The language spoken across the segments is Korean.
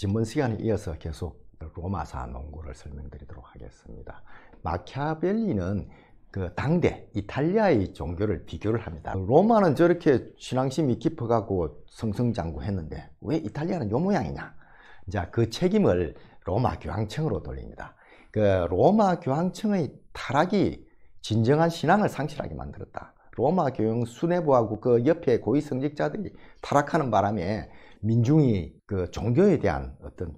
지문 시간에 이어서 계속 로마사 농구를 설명드리도록 하겠습니다. 마키아벨리는 그 당대 이탈리아의 종교를 비교를 합니다. 로마는 저렇게 신앙심이 깊어가고 성성장구했는데 왜 이탈리아는 요 모양이냐? 이그 책임을 로마 교황청으로 돌립니다. 그 로마 교황청의 타락이 진정한 신앙을 상실하게 만들었다. 로마 교황 수뇌부하고 그 옆에 고위 성직자들이 타락하는 바람에 민중이 그 종교에 대한 어떤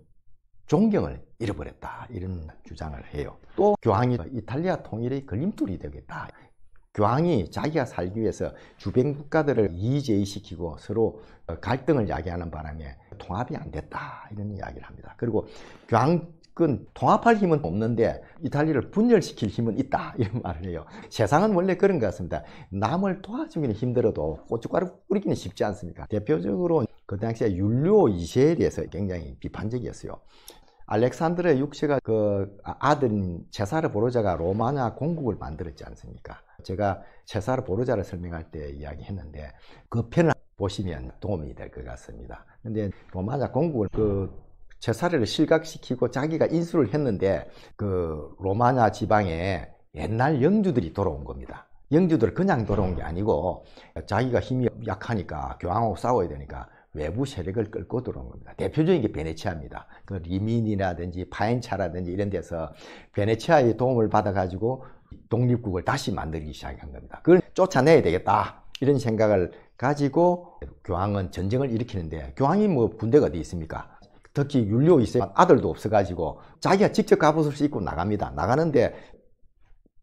존경을 잃어버렸다 이런 주장을 해요 또 교황이 이탈리아 통일의 걸림돌이 되겠다 교황이 자기가 살기 위해서 주변 국가들을 이의제의시키고 서로 갈등을 야기하는 바람에 통합이 안 됐다 이런 이야기를 합니다 그리고 교황은 통합할 힘은 없는데 이탈리아를 분열시킬 힘은 있다 이런 말을 해요 세상은 원래 그런 것 같습니다 남을 도와주기는 힘들어도 고춧가루 뿌리기는 쉽지 않습니까 대표적으로 그 당시에 율리오 이에대해서 굉장히 비판적이었어요. 알렉산드르의 육체가 그아들 아, 제사르 보로자가 로마나 공국을 만들었지 않습니까? 제가 제사르 보로자를 설명할 때 이야기했는데 그 편을 보시면 도움이 될 것 같습니다. 근데 로마나 공국을 그 제사를 실각시키고 자기가 인수를 했는데 그 로마냐 지방에 옛날 영주들이 돌아온 겁니다. 영주들 그냥 돌아온 게 아니고 자기가 힘이 약하니까 교황하고 싸워야 되니까 외부 세력을 끌고 들어온 겁니다. 대표적인 게 베네치아입니다. 그 리민이라든지 파엔차라든지 이런 데서 베네치아의 도움을 받아가지고 독립국을 다시 만들기 시작한 겁니다. 그걸 쫓아내야 되겠다. 이런 생각을 가지고 교황은 전쟁을 일으키는데 교황이 뭐 군대가 어디 있습니까? 특히 윤료 있어요. 아들도 없어가지고 자기가 직접 가보실 수있고 나갑니다. 나가는데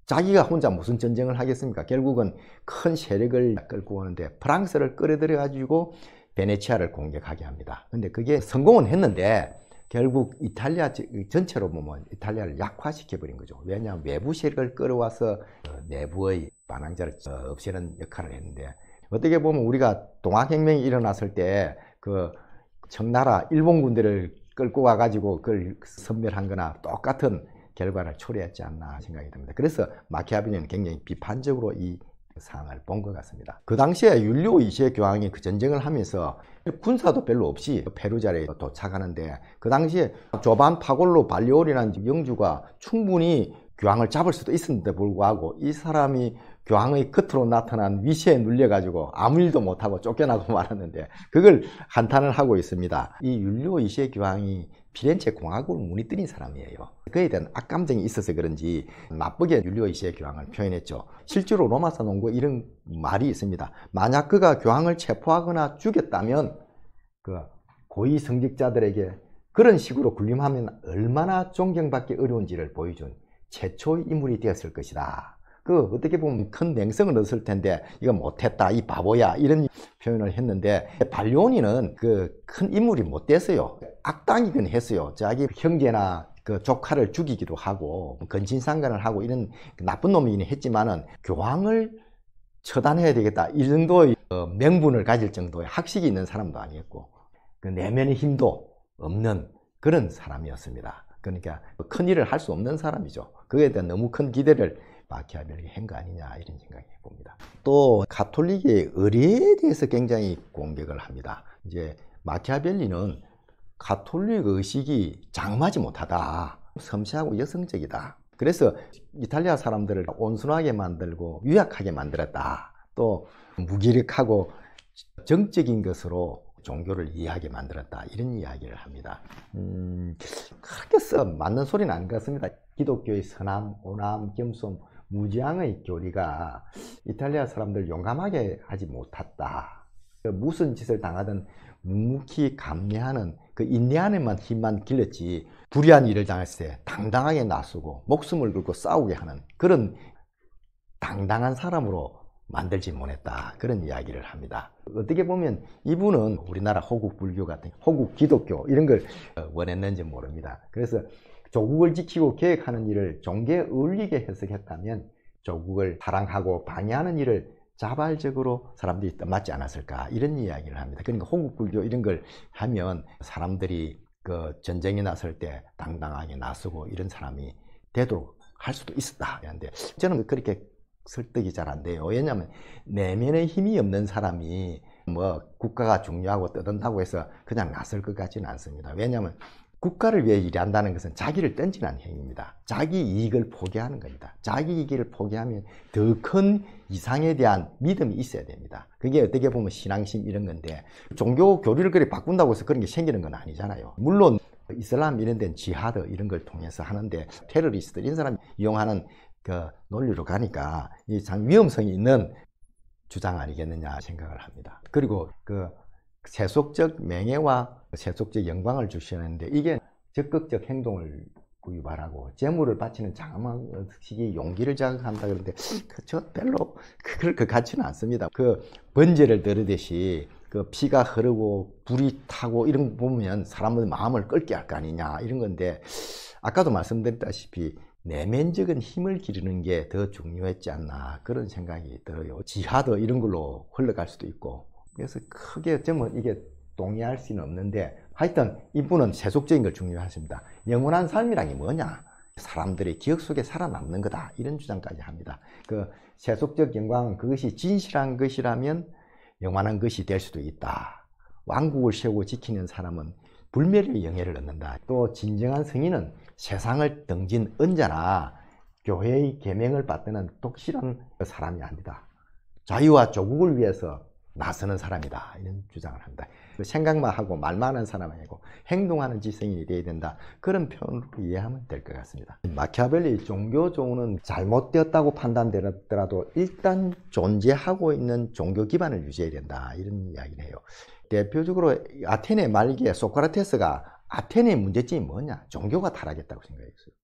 자기가 혼자 무슨 전쟁을 하겠습니까? 결국은 큰 세력을 끌고 오는데 프랑스를 끌어들여 가지고 베네치아를 공격하게 합니다. 근데 그게 성공은 했는데 결국 이탈리아 전체로 보면 이탈리아를 약화시켜버린 거죠. 왜냐하면 외부 세력을 끌어와서 어, 내부의 반항자를 어, 없애는 역할을 했는데 어떻게 보면 우리가 동학혁명이 일어났을 때 그 청나라 일본 군들을 끌고 와가지고 그걸 선멸한 거나 똑같은 결과를 초래했지 않나 생각이 듭니다. 그래서 마키아비리는 굉장히 비판적으로 이 상을 본 것 같습니다. 그 당시에 율료 이시의 교황이 그 전쟁을 하면서 군사도 별로 없이 페루자에 리 도착하는데 그 당시에 조반 파골로 발리올이라는 영주가 충분히 교황을 잡을 수도 있었는데 불구하고 이 사람이 교황의 끝으로 나타난 위시에 눌려가지고 아무 일도 못하고 쫓겨나고 말았는데 그걸 한탄을 하고 있습니다. 이 율료 이시의 교황이 피렌체 공화국을 문이 뜨린 사람이에요. 그에 대한 악감정이 있어서 그런지 나쁘게 율리오이시의 교황을 표현했죠. 실제로 로마사 논고 이런 말이 있습니다. 만약 그가 교황을 체포하거나 죽였다면 그 고위 성직자들에게 그런 식으로 군림하면 얼마나 존경받기 어려운지를 보여준 최초의 인물이 되었을 것이다. 그 어떻게 보면 큰 맹성을 넣었을 텐데 이거 못했다 이 바보야 이런 표현을 했는데 발효니는 그 큰 인물이 못 됐어요 악당이긴 했어요 자기 형제나 그 조카를 죽이기도 하고 건진상간을 하고 이런 나쁜 놈이긴 했지만은 교황을 처단해야 되겠다 이 정도의 어, 명분을 가질 정도의 학식이 있는 사람도 아니었고 그 내면의 힘도 없는 그런 사람이었습니다 그러니까 큰 일을 할 수 없는 사람이죠 그에 대한 너무 큰 기대를 마키아벨의 행거 아니냐 이런 생각이 봅니다. 또 가톨릭의 의리에 대해서 굉장히 공격을 합니다. 이제 마키아벨리는 가톨릭 의식이 장마지 못하다, 섬세하고 여성적이다. 그래서 이탈리아 사람들을 온순하게 만들고 유약하게 만들었다. 또 무기력하고 정적인 것으로 종교를 이해하게 만들었다 이런 이야기를 합니다. 음, 그렇게 써 맞는 소리는 아닌 것 같습니다. 기독교의 선함, 오함, 겸손 무장의 교리가 이탈리아 사람들 용감하게 하지 못했다. 그 무슨 짓을 당하든 묵묵히 감내하는 그인내하는 힘만 길렀지 불의한 일을 당했을 때 당당하게 나서고 목숨을 걸고 싸우게 하는 그런 당당한 사람으로 만들지 못했다 그런 이야기를 합니다 어떻게 보면 이분은 우리나라 호국 불교 같은 호국 기독교 이런 걸 어, 원했는지 모릅니다 그래서 조국을 지키고 계획하는 일을 종교에 어울리게 해석했다면 조국을 사랑하고 방해하는 일을 자발적으로 사람들이 맞지 않았을까 이런 이야기를 합니다. 그러니까 홍국불교 이런 걸 하면 사람들이 그 전쟁이 났을 때 당당하게 나서고 이런 사람이 되도록 할 수도 있었다. 그런데 저는 그렇게 설득이 잘 안 돼요. 왜냐하면 내면에 힘이 없는 사람이 뭐 국가가 중요하고 떠든다고 해서 그냥 났을 것 같지는 않습니다. 왜냐하면 국가를 위해 일한다는 것은 자기를 던지는 행위입니다. 자기 이익을 포기하는 겁니다. 자기 이익을 포기하면 더 큰 이상에 대한 믿음이 있어야 됩니다. 그게 어떻게 보면 신앙심 이런 건데 종교 교리를 그리 바꾼다고 해서 그런 게 생기는 건 아니잖아요. 물론 이슬람 이런 데는 지하드 이런 걸 통해서 하는데 테러리스트 이런 사람이 이용하는 그 논리로 가니까 이참 위험성이 있는 주장 아니겠느냐 생각을 합니다. 그리고 그 세속적 맹예와 세속적 영광을 주시는데 이게 적극적 행동을 구유바라고 재물을 바치는 장엄식이 한 용기를 자극한다 그런데 그저 별로 그럴 것 같지는 않습니다. 그 번제를 들으듯이 그 피가 흐르고 불이 타고 이런 거 보면 사람의 마음을 끌게할 거 아니냐 이런 건데 아까도 말씀드렸다시피 내면적인 힘을 기르는 게 더 중요했지 않나 그런 생각이 들어요. 지하도 이런 걸로 흘러갈 수도 있고 그래서 크게 좀 이게 동의할 수는 없는데 하여튼 이분은 세속적인 걸 중요하십니다. 영원한 삶이란 게 뭐냐? 사람들의 기억 속에 살아남는 거다 이런 주장까지 합니다. 그 세속적 영광 그것이 진실한 것이라면 영원한 것이 될 수도 있다. 왕국을 세우고 지키는 사람은 불멸의 영예를 얻는다. 또 진정한 성인은 세상을 등진 은자나 교회의 계명을 받드는 독실한 사람이 아니다. 자유와 조국을 위해서 나서는 사람이다 이런 주장을 합니다. 그 생각만 하고 말만 하는 사람이 아니고 행동하는 지성인이 되어야 된다 그런 표현으로 이해하면 될 것 같습니다. 마키아벨리 종교조는 잘못되었다고 판단되더라도 일단 존재하고 있는 종교 기반을 유지해야 된다 이런 이야기를 해요. 대표적으로 아테네 말기에 소크라테스가 아테네의 문제점이 뭐냐 종교가 타락했다고 생각했어요.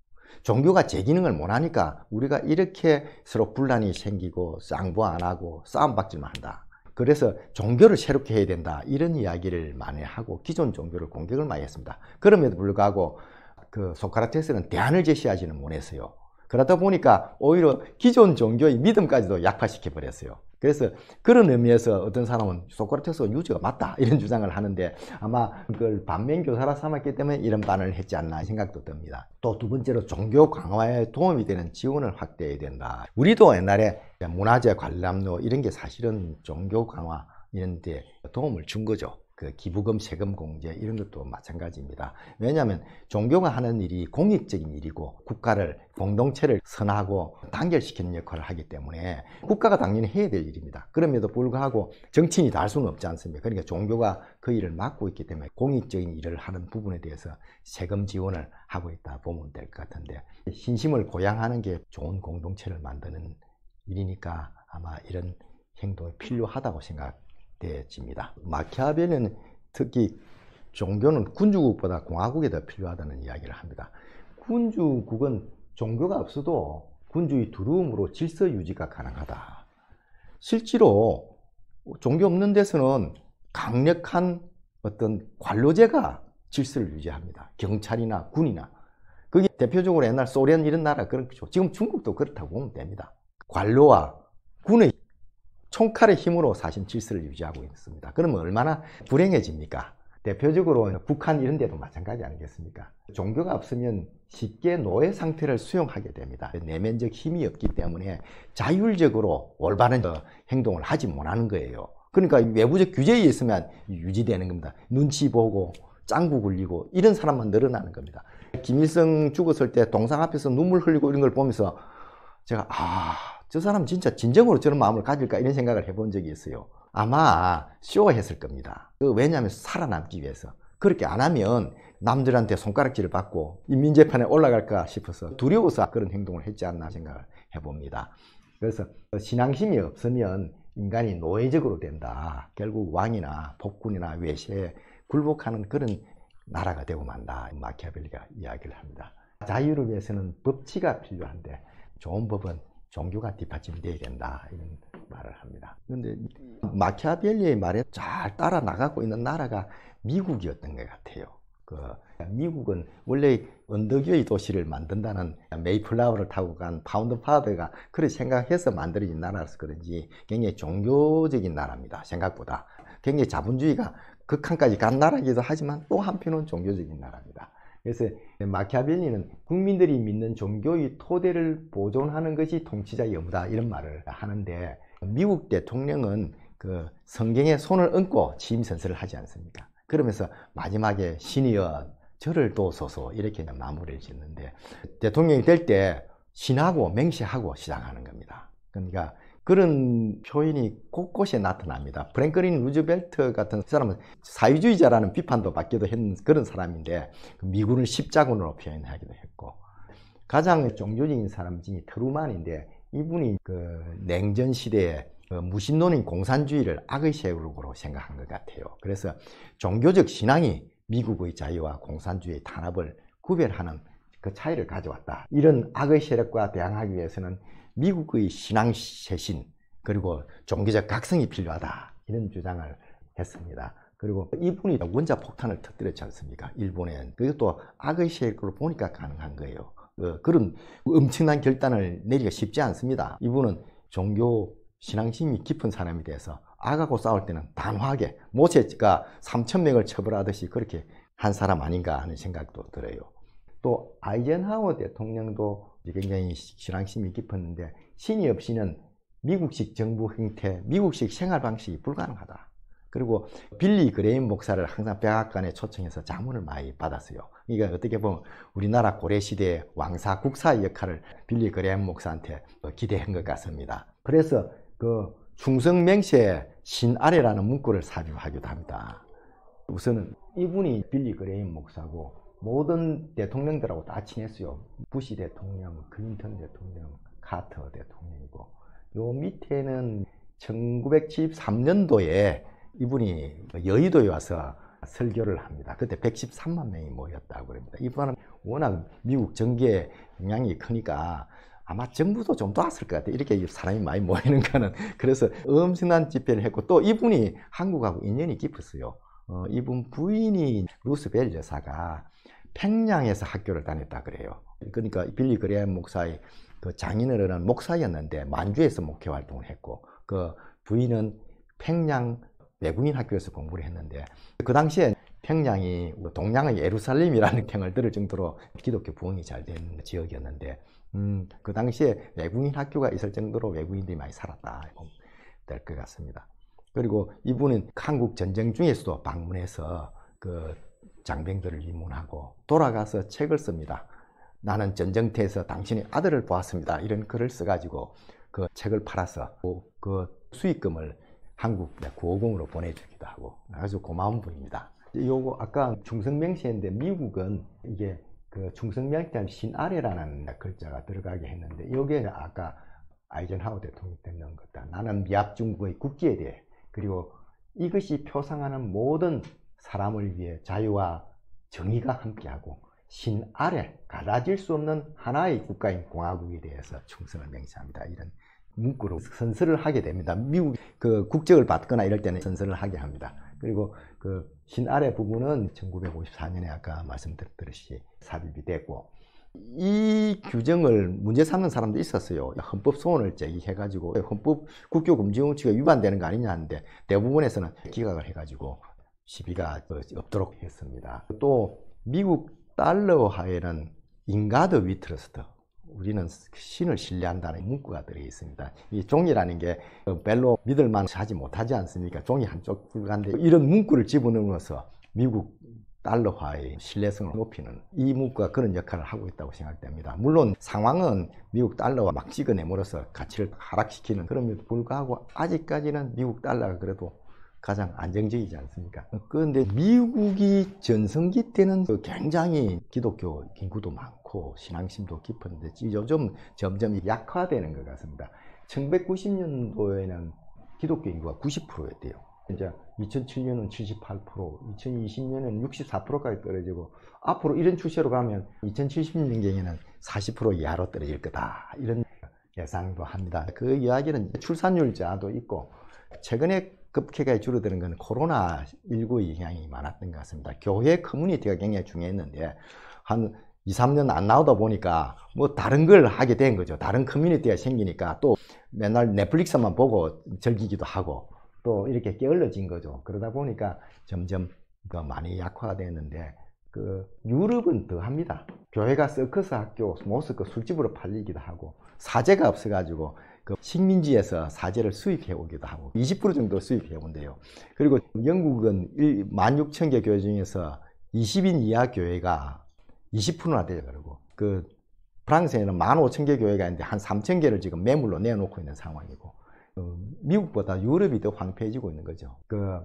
종교가 제 기능을 못하니까 우리가 이렇게 서로 분란이 생기고 쌍부 안 하고 싸움박질만 한다. 그래서 종교를 새롭게 해야 된다 이런 이야기를 많이 하고 기존 종교를 공격을 많이 했습니다. 그럼에도 불구하고 그 소크라테스는 대안을 제시하지는 못했어요. 그러다 보니까 오히려 기존 종교의 믿음까지도 약화시켜 버렸어요. 그래서 그런 의미에서 어떤 사람은 소크라테스가 유지가 맞다 이런 주장을 하는데 아마 그걸 반면 교사라 삼았기 때문에 이런 반을 했지 않나 생각도 듭니다. 또 두 번째로 종교 강화에 도움이 되는 지원을 확대해야 된다. 우리도 옛날에 문화재 관람로 이런 게 사실은 종교 강화 이런 데 도움을 준 거죠. 그 기부금 세금 공제 이런 것도 마찬가지입니다. 왜냐하면 종교가 하는 일이 공익적인 일이고 국가를 공동체를 선하고 단결시키는 역할을 하기 때문에 국가가 당연히 해야 될 일입니다. 그럼에도 불구하고 정치인이 다 할 수는 없지 않습니까? 그러니까 종교가 그 일을 맡고 있기 때문에 공익적인 일을 하는 부분에 대해서 세금 지원을 하고 있다 보면 될 것 같은데 신심을 고양하는 게 좋은 공동체를 만드는 일이니까 아마 이런 행동이 필요하다고 생각. 합니다 되어집니다. 마키아벨리는 특히 종교는 군주국보다 공화국이 더 필요하다는 이야기를 합니다. 군주국은 종교가 없어도 군주의 두루움으로 질서 유지가 가능하다. 실제로 종교 없는 데서는 강력한 어떤 관료제가 질서를 유지합니다. 경찰이나 군이나. 그게 대표적으로 옛날 소련 이런 나라 그렇죠 지금 중국도 그렇다고 보면 됩니다. 관료와 군의 총칼의 힘으로 사신 질서를 유지하고 있습니다. 그러면 얼마나 불행해집니까? 대표적으로 북한 이런 데도 마찬가지 아니겠습니까? 종교가 없으면 쉽게 노예 상태를 수용하게 됩니다. 내면적 힘이 없기 때문에 자율적으로 올바른 행동을 하지 못하는 거예요. 그러니까 외부적 규제에 있으면 유지되는 겁니다. 눈치 보고 짱구 굴리고 이런 사람만 늘어나는 겁니다. 김일성 죽었을 때 동상 앞에서 눈물 흘리고 이런 걸 보면서 제가 아저 사람 진짜 진정으로 저런 마음을 가질까 이런 생각을 해본 적이 있어요. 아마 쇼했을 겁니다. 그 왜냐하면 살아남기 위해서. 그렇게 안 하면 남들한테 손가락질을 받고 인민재판에 올라갈까 싶어서 두려워서 그런 행동을 했지 않나 생각을 해봅니다. 그래서 신앙심이 없으면 인간이 노예적으로 된다. 결국 왕이나 복군이나 외세에 굴복하는 그런 나라가 되고 만다. 마키아벨리가 이야기를 합니다. 자유를 위해서는 법치가 필요한데 좋은 법은 종교가 뒷받침돼야 된다 이런 말을 합니다. 그런데 마키아벨리의 말에 잘 따라 나가고 있는 나라가 미국이었던 것 같아요. 그 미국은 원래 언덕의 도시를 만든다는 메이플라워를 타고 간 파운드 파더가 그렇게 생각해서 만들어진 나라라서 그런지 굉장히 종교적인 나라입니다. 생각보다 굉장히 자본주의가 극한까지 간 나라이기도 하지만 또 한편은 종교적인 나라입니다. 그래서 마키아벨리는 국민들이 믿는 종교의 토대를 보존하는 것이 통치자의 여부다 이런 말을 하는데 미국 대통령은 그 성경에 손을 얹고 취임 선서를 하지 않습니까? 그러면서 마지막에 신이여 저를 도소서 이렇게 마무리를 짓는데 대통령이 될 때 신하고 맹세하고 시작하는 겁니다. 그러니까 그런 표현이 곳곳에 나타납니다. 프랭클린 루즈벨트 같은 사람은 사회주의자라는 비판도 받기도 했는 그런 사람인데 그 미군을 십자군으로 표현하기도 했고 가장 종교적인 사람 중에 트루만인데 이분이 그 냉전 시대에 그 무신론인 공산주의를 악의 세력으로 생각한 것 같아요. 그래서 종교적 신앙이 미국의 자유와 공산주의의 탄압을 구별하는 그 차이를 가져왔다. 이런 악의 세력과 대항하기 위해서는 미국의 신앙 쇄신 그리고 종교적 각성이 필요하다 이런 주장을 했습니다. 그리고 이분이 원자 폭탄을 터뜨렸지 않습니까? 일본엔 그것도 악의 세력으로 보니까 가능한 거예요. 그, 그런 엄청난 결단을 내리기가 쉽지 않습니다. 이분은 종교 신앙심이 깊은 사람이 돼서 악하고 싸울 때는 단호하게 모세가 3천명을 처벌하듯이 그렇게 한 사람 아닌가 하는 생각도 들어요. 또 아이젠하워 대통령도 굉장히 신앙심이 깊었는데 신이 없이는 미국식 정부 행태, 미국식 생활 방식이 불가능하다. 그리고 빌리 그레인 목사를 항상 백악관에 초청해서 자문을 많이 받았어요. 그러니까 어떻게 보면 우리나라 고래시대 왕사 국사의 역할을 빌리 그레인 목사한테 뭐 기대한 것 같습니다. 그래서 그 중성맹세 신아래라는 문구를 삽입하기도 합니다. 우선은 이분이 빌리 그레인 목사고 모든 대통령들하고 다 친했어요. 부시 대통령, 클린턴 대통령, 카터 대통령이고 요 밑에는 1973년도에 이분이 여의도에 와서 설교를 합니다. 그때 113만 명이 모였다고 그럽니다. 이분은 워낙 미국 정계의 영향이 크니까 아마 정부도 좀 도왔을 것 같아요. 이렇게 사람이 많이 모이는 거는. 그래서 엄청난 집회를 했고 또 이분이 한국하고 인연이 깊었어요. 어, 이분 부인이 루스벨 여사가 펜양에서 학교를 다녔다 그래요. 그러니까 빌리 그레한 목사의 그 장인어른은 목사였는데 만주에서 목회 활동을 했고 그 부인은 평양 외국인 학교에서 공부를 했는데 그 당시에 평양이 뭐 동양의 예루살렘이라는 평을 들을 정도로 기독교 부흥이 잘 된 지역이었는데 음, 그 당시에 외국인 학교가 있을 정도로 외국인들이 많이 살았다 될 것 같습니다. 그리고 이분은 한국 전쟁 중에서도 방문해서 그 장병들을 입문하고 돌아가서 책을 씁니다. 나는 전쟁터에서 당신의 아들을 보았습니다. 이런 글을 써가지고 그 책을 팔아서 그, 그 수익금을 한국 구호공으로 보내주기도 하고 아주 고마운 분입니다. 요거 아까 중성명시인데 미국은 이게 그 중성명시한 신아래라는 글자가 들어가게 했는데 요게 아까 아이젠하워 대통령 때 넣은 것다 나는 미합 중국의 국기에 대해 그리고 이것이 표상하는 모든 사람을 위해 자유와 정의가 함께하고 신 아래 가라질수 없는 하나의 국가인 공화국에 대해서 충성을 맹세합니다. 이런 문구로 선서를 하게 됩니다. 미국 그 국적을 받거나 이럴 때는 선서를 하게 합니다. 그리고 그 신 아래 부분은 1954년에 아까 말씀드렸듯이 삽입이 됐고 이 규정을 문제 삼는 사람도 있었어요. 헌법 소원을 제기해가지고 헌법 국교금지용치가 위반되는 거 아니냐 하는데 대부분에서는 기각을 해가지고 시비가 없도록 했습니다. 또 미국 달러 화에는 인가드 위트러스트 우리는 신을 신뢰한다는 문구가 들어 있습니다. 이 종이라는 게 별로 어, 믿을만 하지 못하지 않습니까? 종이 한쪽 불간데 가 이런 문구를 집어넣어서 미국 달러화의 신뢰성을 높이는 이 문구가 그런 역할을 하고 있다고 생각됩니다. 물론 상황은 미국 달러와 막 찍어내므로써 가치를 하락시키는 그럼에도 불구하고 아직까지는 미국 달러가 그래도 가장 안정적이지 않습니까? 그런데 미국이 전성기 때는 그 굉장히 기독교 인구도 많고 신앙심도 깊었는데 요즘 점점 약화되는 것 같습니다. 1990년도에는 기독교 인구가 90%였대요. 이제 2007년은 78%, 2020년은 64%까지 떨어지고 앞으로 이런 추세로 가면 2070년경에는 40% 이하로 떨어질 거다 이런 예상도 합니다. 그 이야기는 출산율자도 있고 최근에 급격하게 줄어드는 것은 코로나19의 영향이 많았던 것 같습니다. 교회 커뮤니티가 굉장히 중요했는데, 한 2, 3년 안 나오다 보니까 뭐 다른 걸 하게 된 거죠. 다른 커뮤니티가 생기니까 또 맨날 넷플릭스만 보고 즐기기도 하고 또 이렇게 게을러진 거죠. 그러다 보니까 점점 많이 약화되는데 그 유럽은 더 합니다. 교회가 서커스 학교, 모스크 술집으로 팔리기도 하고 사제가 없어가지고 그 식민지에서 사제를 수입해 오기도 하고 20% 정도 수입해 온대요. 그리고 영국은 1만6천개 교회 중에서 20인 이하 교회가 20%나 돼요. 그리고 그 프랑스에는 1만5천개 교회가 있는데 한3천개를 지금 매물로 내놓고 있는 상황이고 어, 미국보다 유럽이 더 황폐해지고 있는 거죠. 그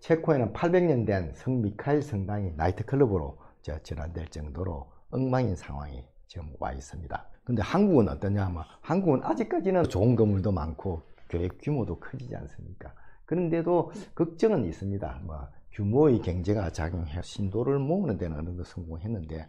체코에는 800년 된 성 미카엘 성당이 나이트클럽으로 전환될 정도로 엉망인 상황이 지금 와 있습니다. 근데 한국은 어떠냐 하면 한국은 아직까지는 좋은 건물도 많고 교회 규모도 커지지 않습니까? 그런데도 걱정은 있습니다. 뭐 규모의 경제가 작용해 신도를 모으는 데는 어느 정도 성공했는데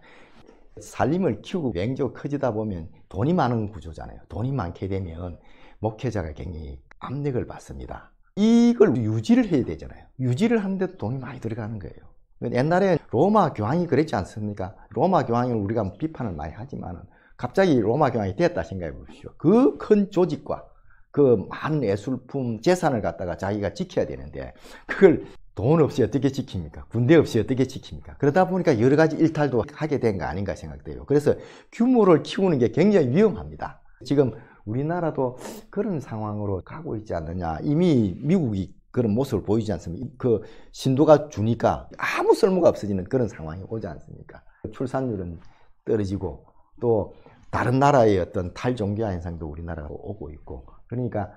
살림을 키우고 맹조 커지다 보면 돈이 많은 구조잖아요. 돈이 많게 되면 목회자가 굉장히 압력을 받습니다. 이걸 유지를 해야 되잖아요. 유지를 하는데도 돈이 많이 들어가는 거예요. 옛날에 로마 교황이 그랬지 않습니까? 로마 교황을 우리가 비판을 많이 하지만 은 갑자기 로마 교황이 됐다 생각해 보십시오. 그 큰 조직과 그 많은 예술품 재산을 갖다가 자기가 지켜야 되는데 그걸 돈 없이 어떻게 지킵니까? 군대 없이 어떻게 지킵니까? 그러다 보니까 여러 가지 일탈도 하게 된 거 아닌가 생각돼요. 그래서 규모를 키우는 게 굉장히 위험합니다. 지금 우리나라도 그런 상황으로 가고 있지 않느냐. 이미 미국이 그런 모습을 보이지 않습니까? 그 신도가 주니까 아무 쓸모가 없어지는 그런 상황이 오지 않습니까? 출산율은 떨어지고 또 다른 나라의 어떤 탈종교화 현상도 우리나라로 오고 있고 그러니까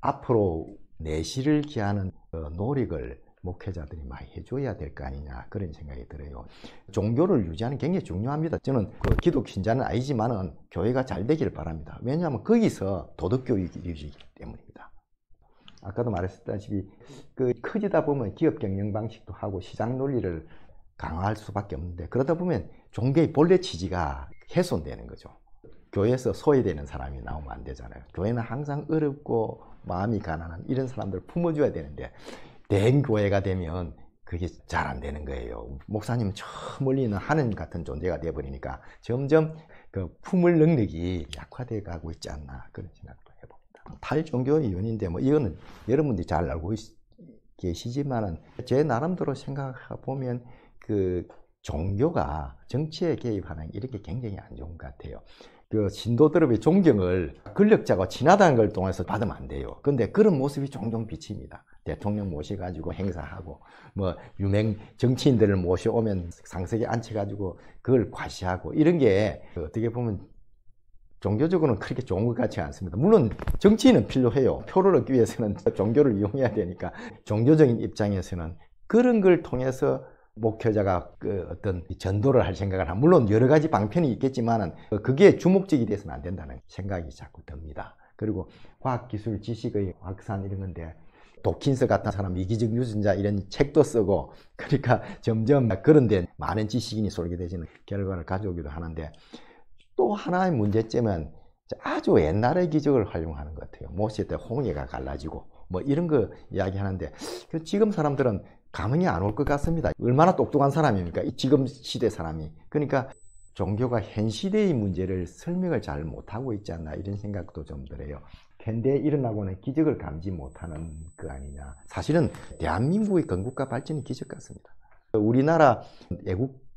앞으로 내실을 기하는 어, 노력을 목회자들이 많이 해줘야 될 거 아니냐 그런 생각이 들어요. 종교를 유지하는 게 굉장히 중요합니다. 저는 그 기독 신자는 아니지만은 교회가 잘 되기를 바랍니다. 왜냐하면 거기서 도덕 교육이 유지이기 때문입니다. 아까도 말했다시피 그 커지다 보면 기업 경영 방식도 하고 시장 논리를 강화할 수밖에 없는데 그러다 보면 종교의 본래 취지가 훼손되는 거죠. 교회에서 소외되는 사람이 나오면 안 되잖아요. 교회는 항상 어렵고 마음이 가난한 이런 사람들을 품어줘야 되는데 된 교회가 되면 그게 잘 안 되는 거예요. 목사님은 저 멀리 있는 하느 같은 존재가 되어버리니까 점점 그 품을 능력이 약화돼 가고 있지 않나 그런 생각도 해봅니다. 탈종교의 연인데 뭐 이거는 여러분들이 잘 알고 계시지만은 제 나름대로 생각해보면 그 종교가 정치에 개입하는 이렇게 굉장히 안 좋은 것 같아요. 그 신도들의 존경을 권력자가 친하다는걸 통해서 받으면 안 돼요. 근데 그런 모습이 종종 비칩니다. 대통령 모셔가지고 행사하고 뭐 유명 정치인들을 모셔오면 상석에 앉혀가지고 그걸 과시하고 이런 게 어떻게 보면 종교적으로는 그렇게 좋은 것 같지 않습니다. 물론 정치인은 필요해요. 표를 얻기 위해서는 종교를 이용해야 되니까 종교적인 입장에서는 그런 걸 통해서 목표자가그 어떤 전도를 할 생각을 한 물론 여러 가지 방편이 있겠지만 그게 주목적이 돼서는 안 된다는 생각이 자꾸 듭니다. 그리고 과학기술 지식의 확산 이런 건데 도킨스 같은 사람 이기적 유전자 이런 책도 쓰고 그러니까 점점 그런 데 많은 지식인이 솔게되지는 결과를 가져오기도 하는데 또 하나의 문제점은 아주 옛날의 기적을 활용하는 것 같아요. 모세 때 홍해가 갈라지고 뭐 이런 거 이야기하는데 지금 사람들은 감흥이 안 올 것 같습니다. 얼마나 똑똑한 사람입니까? 지금 시대 사람이. 그러니까 종교가 현 시대의 문제를 설명을 잘 못하고 있지 않나 이런 생각도 좀 들어요. 현대에 일어나고는 기적을 감지 못하는 그 아니냐. 사실은 대한민국의 건국과 발전이 기적 같습니다. 우리나라 애국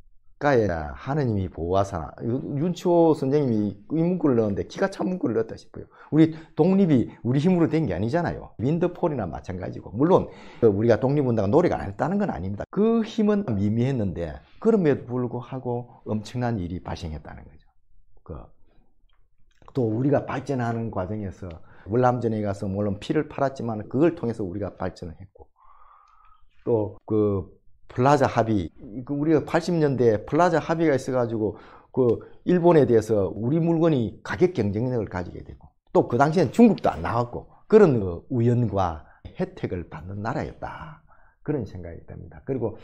가야 하느님이 보호하사 윤치호 선생님이 이 문구를 넣었는데 기가 찬 문구를 넣었다 싶어요 우리 독립이 우리 힘으로 된 게 아니잖아요 윈드폴이나 마찬가지고 물론 그 우리가 독립운동가 노력을 안 했다는 건 아닙니다 그 힘은 미미했는데 그럼에도 불구하고 엄청난 일이 발생했다는 거죠 그, 또 우리가 발전하는 과정에서 물남전에 가서 물론 피를 팔았지만 그걸 통해서 우리가 발전을 했고 또그 플라자 합의 그 우리가 80년대 에 플라자 합의가 있어가지고 그 일본에 대해서 우리 물건이 가격 경쟁력을 가지게 되고 또 그 당시엔 중국도 안 나왔고 그런 그 우연과 혜택을 받는 나라였다 그런 생각이 듭니다. 그리고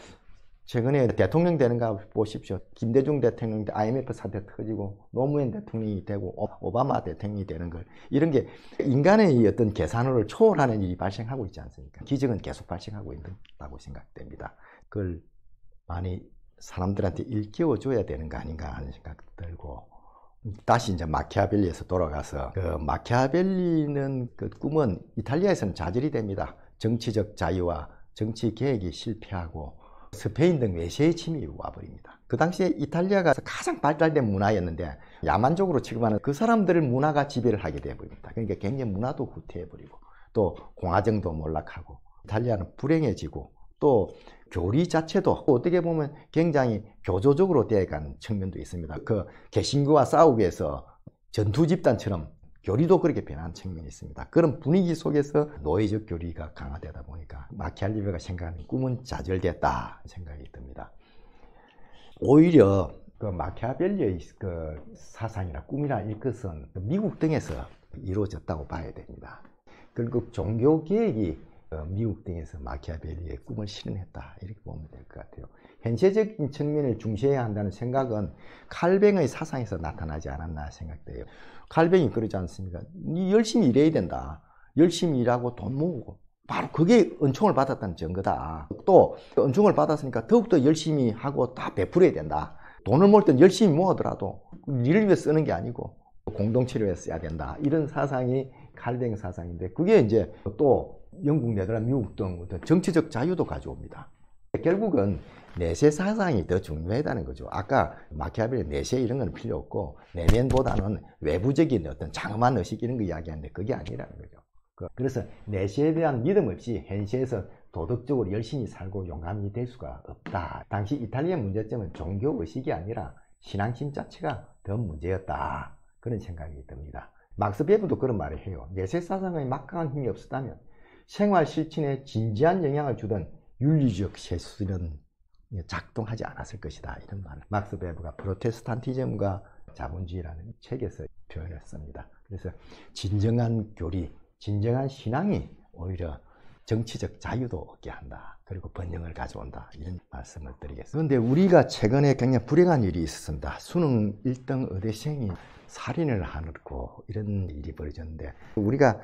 최근에 대통령 되는 가 보십시오. 김대중 대통령 때 IMF 사태 터지고 노무현 대통령이 되고 오바마 대통령이 되는 걸 이런 게 인간의 어떤 계산으로 초월하는 일이 발생하고 있지 않습니까? 기적은 계속 발생하고 있다고 생각됩니다. 그걸 많이 사람들한테 일깨워줘야 되는 거 아닌가 하는 생각 도 들고 다시 이제 마키아벨리에서 돌아가서 그 마키아벨리는 그 꿈은 이탈리아에서는 좌절이 됩니다. 정치적 자유와 정치 계획이 실패하고 스페인 등 외세의 침입이 와버립니다. 그 당시에 이탈리아가 가장 발달된 문화였는데 야만적으로 취급하는 그 사람들을 문화가 지배를 하게 되어버립니다. 그러니까 굉장히 문화도 후퇴해버리고 또 공화정도 몰락하고 이탈리아는 불행해지고 또 교리 자체도 어떻게 보면 굉장히 교조적으로 되어간 측면도 있습니다. 그 개신교와 싸우기 위해서 전투 집단처럼 교리도 그렇게 변한 측면이 있습니다. 그런 분위기 속에서 노예적 교리가 강화되다 보니까 마키알리베가 생각하는 꿈은 좌절됐다 생각이 듭니다. 오히려 그 마키아벨리의 그 사상이나 꿈이나 이것은 미국 등에서 이루어졌다고 봐야 됩니다. 결국 종교 개혁이 어, 미국 등에서 마키아벨리의 꿈을 실현했다 이렇게 보면 될 것 같아요. 현실적인 측면을 중시해야 한다는 생각은 칼뱅의 사상에서 나타나지 않았나 생각돼요. 칼뱅이 그러지 않습니까? 열심히 일해야 된다. 열심히 일하고 돈 모으고 바로 그게 은총을 받았다는 증거다. 또 은총을 받았으니까 더욱더 열심히 하고 다 베풀어야 된다. 돈을 모을 땐 열심히 모으더라도 일을 위해 쓰는 게 아니고 공동체를 위해 써야 된다. 이런 사상이 칼뱅 사상인데 그게 이제 또 영국, 내덜란드 미국 등 어떤 그 정치적 자유도 가져옵니다. 결국은 내세 사상이 더 중요하다는 거죠. 아까 마키아벨의 내세 이런 건 필요 없고 내면보다는 외부적인 어떤 장엄한 의식 이런 거 이야기하는데 그게 아니라는 거죠. 그 그래서 내세에 대한 믿음 없이 현실에서 도덕적으로 열심히 살고 용감이될 수가 없다. 당시 이탈리아 문제점은 종교 의식이 아니라 신앙심 자체가 더 문제였다. 그런 생각이 듭니다. 막스 베브도 그런 말을 해요. 내세 사상의 막강한 힘이 없었다면 생활 실천에 진지한 영향을 주던 윤리적 세술은 작동하지 않았을 것이다 이런 말을 막스 베브가 프로테스탄티즘과 자본주의라는 책에서 표현했습니다. 그래서 진정한 교리, 진정한 신앙이 오히려 정치적 자유도 얻게 한다. 그리고 번영을 가져온다. 이런 말씀을 드리겠습니다. 그런데 우리가 최근에 굉장히 불행한 일이 있었습니다. 수능 1등 의대생이 살인을 하고 느 이런 일이 벌어졌는데 우리가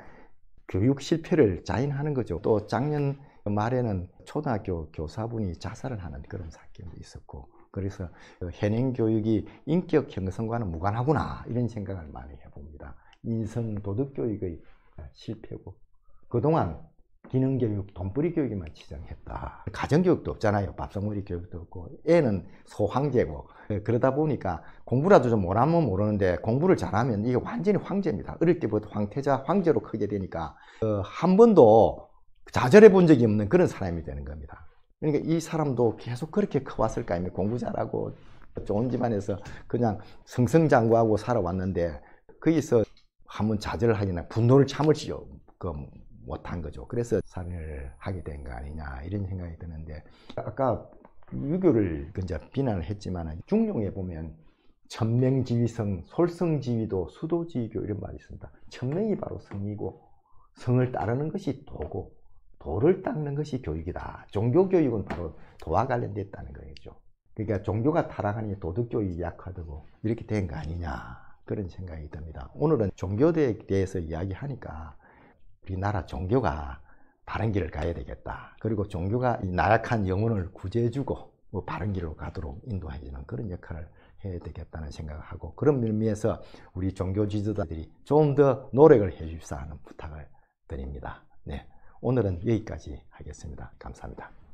교육 실패를 자인하는 거죠. 또 작년 말에는 초등학교 교사분이 자살을 하는 그런 사건도 있었고 그래서 현행 교육이 인격 형성과는 무관하구나 이런 생각을 많이 해봅니다. 인성 도덕 교육의 실패고 그동안 기능교육, 돈벌이 교육에만 지정했다. 가정교육도 없잖아요. 밥상머리 교육도 없고 애는 소황제고 그러다 보니까 공부라도 좀 못하면 모르는데 공부를 잘하면 이게 완전히 황제입니다. 어릴 때부터 황태자, 황제로 크게 되니까 어, 한 번도 좌절해 본 적이 없는 그런 사람이 되는 겁니다. 그러니까 이 사람도 계속 그렇게 커왔을까 하면 공부 잘하고 좋은 집안에서 그냥 승승장구하고 살아왔는데 거기서 한 번 좌절을 하거나 분노를 참을 수가 못한 거죠. 그래서 살해를 하게 된 거 아니냐 이런 생각이 드는데 아까 유교를 이제 비난을 했지만 중용에 보면 천명지위성, 솔성지위도, 수도지위교 이런 말이 있습니다. 천명이 바로 성이고 성을 따르는 것이 도고 도를 닦는 것이 교육이다. 종교교육은 바로 도와 관련됐다는 거죠. 그러니까 종교가 타락하니 도덕교육이 약화되고 이렇게 된 거 아니냐 그런 생각이 듭니다. 오늘은 종교에 대해서 이야기하니까 우리나라 종교가 바른 길을 가야 되겠다. 그리고 종교가 이 나약한 영혼을 구제해주고 뭐 바른 길로 가도록 인도해주는 그런 역할을 해야 되겠다는 생각을 하고 그런 의미에서 우리 종교 지도자들이 좀 더 노력을 해주십사 하는 부탁을 드립니다. 네. 오늘은 여기까지 하겠습니다. 감사합니다.